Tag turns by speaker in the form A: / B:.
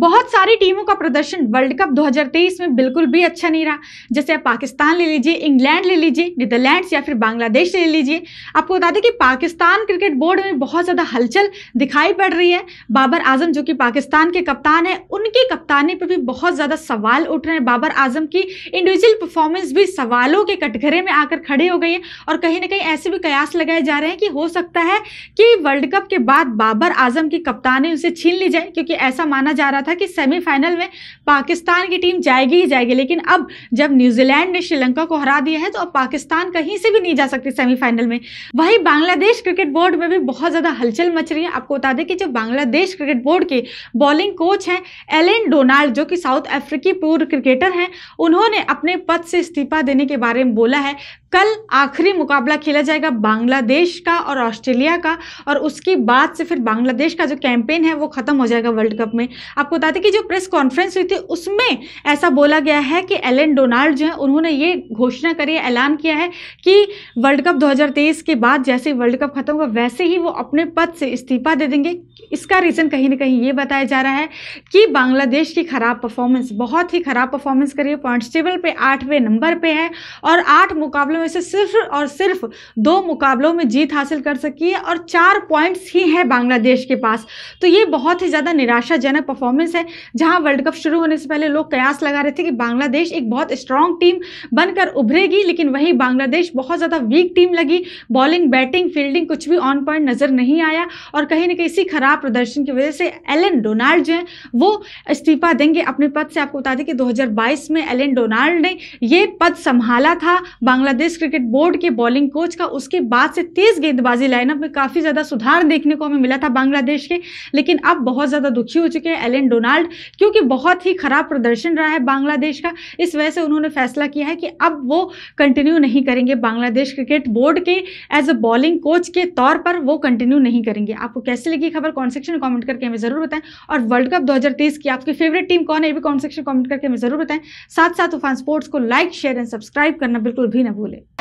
A: बहुत सारी टीमों का प्रदर्शन वर्ल्ड कप 2023 में बिल्कुल भी अच्छा नहीं रहा जैसे आप पाकिस्तान ले लीजिए इंग्लैंड ले लीजिए नीदरलैंड्स या फिर बांग्लादेश ले लीजिए आपको बता दें कि पाकिस्तान क्रिकेट बोर्ड में बहुत ज़्यादा हलचल दिखाई पड़ रही है बाबर आजम जो कि पाकिस्तान के कप्तान है उनकी कप्तानी पर भी बहुत ज़्यादा सवाल उठ रहे हैं बाबर आजम की इंडिविजुअल परफॉर्मेंस भी सवालों के कटघरे में आकर खड़े हो गई है और कहीं ना कहीं ऐसे भी कयास लगाए जा रहे हैं कि हो सकता है कि वर्ल्ड कप के बाद बाबर आजम की कप्तानी उसे छीन ली जाए क्योंकि ऐसा माना जा रहा था था कि सेमीफाइनल में पाकिस्तान की टीम जाएगी ही जाएगी लेकिन अब जब न्यूजीलैंड ने श्रीलंका को हरा दिया है तो अब पाकिस्तान कहीं से भी नहीं जा सकती सेमीफाइनल में वही बांग्लादेश क्रिकेट बोर्ड में भी बहुत ज़्यादा हलचल मच रही है आपको बता दें कि जो बांग्लादेश क्रिकेट बोर्ड के बॉलिंग कोच हैं एलेन डोनाल्ड जो कि साउथ अफ्रीकी पूर्व क्रिकेटर हैं उन्होंने अपने पद से इस्तीफा देने के बारे में बोला है कल आखिरी मुकाबला खेला जाएगा बांग्लादेश का और ऑस्ट्रेलिया का और उसके बाद से फिर बांग्लादेश का जो कैंपेन है वो ख़त्म हो जाएगा वर्ल्ड कप में आपको दें कि जो प्रेस कॉन्फ्रेंस हुई थी उसमें ऐसा बोला गया है कि एलन डोनाल्ड जो है उन्होंने ये घोषणा करी ऐलान किया है कि वर्ल्ड कप 2023 के बाद जैसे वर्ल्ड कप खत्म होगा वैसे ही वो अपने पद से इस्तीफा दे देंगे इसका रीज़न कहीं ना कहीं ये बताया जा रहा है कि बांग्लादेश की ख़राब परफॉर्मेंस बहुत ही ख़राब परफॉर्मेंस करी है पॉइंट्स टेबल पे आठवें नंबर पे है और आठ मुकाबलों में से सिर्फ और सिर्फ दो मुकाबलों में जीत हासिल कर सकी है और चार पॉइंट्स ही है बांग्लादेश के पास तो ये बहुत ही ज़्यादा निराशाजनक परफॉर्मेंस परफॉर्मेंस है जहां वर्ल्ड कप शुरू होने से पहले लोग कयास लगा रहे थे कि बांग्लादेश एक बहुत स्ट्रांग टीम बनकर उभरेगी लेकिन वहीं बांग्लादेश बहुत ज़्यादा वीक टीम लगी बॉलिंग बैटिंग फील्डिंग कुछ भी ऑन पॉइंट नज़र नहीं आया और कहीं ना कहीं इसी खराब प्रदर्शन की वजह से एलन डोनाल्ड जो हैं वो इस्तीफा देंगे अपने पद से आपको बता दें कि दो में एलन डोनाल्ड ने ये पद संभाला था बांग्लादेश क्रिकेट बोर्ड के बॉलिंग कोच का उसके बाद से तेज़ गेंदबाजी लाइनअप में काफ़ी ज़्यादा सुधार देखने को हमें मिला था बांग्लादेश के लेकिन अब बहुत ज़्यादा दुखी हो चुके हैं एलन डोनाल्ड डोनाल्ड क्योंकि बहुत ही ख़राब प्रदर्शन रहा है बांग्लादेश का इस वजह से उन्होंने फैसला किया है कि अब वो कंटिन्यू नहीं करेंगे बांग्लादेश क्रिकेट बोर्ड के एज अ बॉलिंग कोच के तौर पर वो कंटिन्यू नहीं करेंगे आपको कैसे लगी खबर कौन सेक्शन में कॉमेंट करके हमें ज़रूर बताएं और वर्ल्ड कप दो की आपकी फेवरेट टीम कौन है ये भी कॉमेंट सेक्शन कॉमेंट करके हमें ज़रूर बताएं साथ साथ उफान स्पोर्ट्स को लाइक शेयर एंड सब्सक्राइब करना बिल्कुल भी ना भूलें